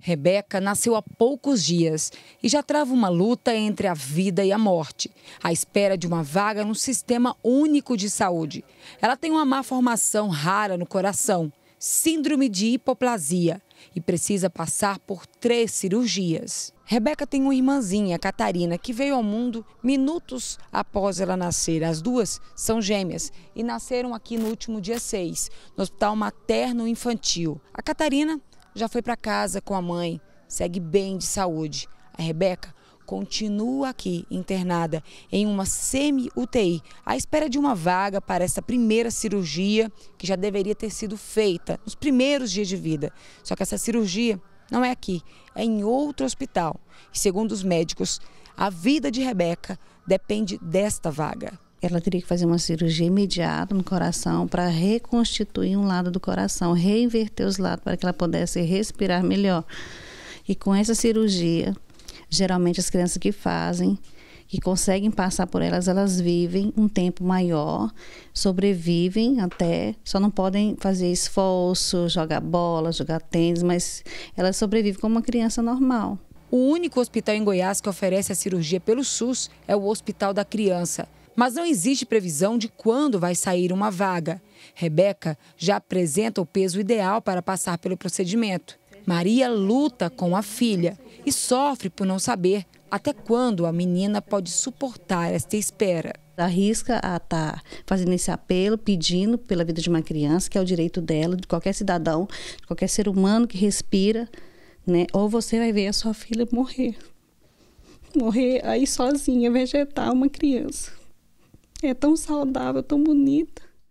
Rebeca nasceu há poucos dias e já trava uma luta entre a vida e a morte, à espera de uma vaga no Sistema Único de Saúde. Ela tem uma má formação rara no coração, síndrome de hipoplasia, e precisa passar por três cirurgias. Rebeca tem uma irmãzinha, Catarina, que veio ao mundo minutos após ela nascer. As duas são gêmeas e nasceram aqui no último dia 6, no Hospital Materno Infantil. A Catarina já foi para casa com a mãe, segue bem de saúde. A Rebeca continua aqui internada em uma semi-UTI, à espera de uma vaga para essa primeira cirurgia que já deveria ter sido feita nos primeiros dias de vida. Só que essa cirurgia não é aqui, é em outro hospital. E segundo os médicos, a vida de Rebeca depende desta vaga ela teria que fazer uma cirurgia imediata no coração para reconstituir um lado do coração, reinverter os lados para que ela pudesse respirar melhor. E com essa cirurgia, geralmente as crianças que fazem, que conseguem passar por elas, elas vivem um tempo maior, sobrevivem até, só não podem fazer esforço, jogar bola, jogar tênis, mas elas sobrevivem como uma criança normal. O único hospital em Goiás que oferece a cirurgia pelo SUS é o Hospital da Criança mas não existe previsão de quando vai sair uma vaga. Rebeca já apresenta o peso ideal para passar pelo procedimento. Maria luta com a filha e sofre por não saber até quando a menina pode suportar esta espera. Arrisca a estar tá fazendo esse apelo, pedindo pela vida de uma criança, que é o direito dela, de qualquer cidadão, de qualquer ser humano que respira, né? Ou você vai ver a sua filha morrer. Morrer aí sozinha, vegetar uma criança. É tão saudável, tão bonita.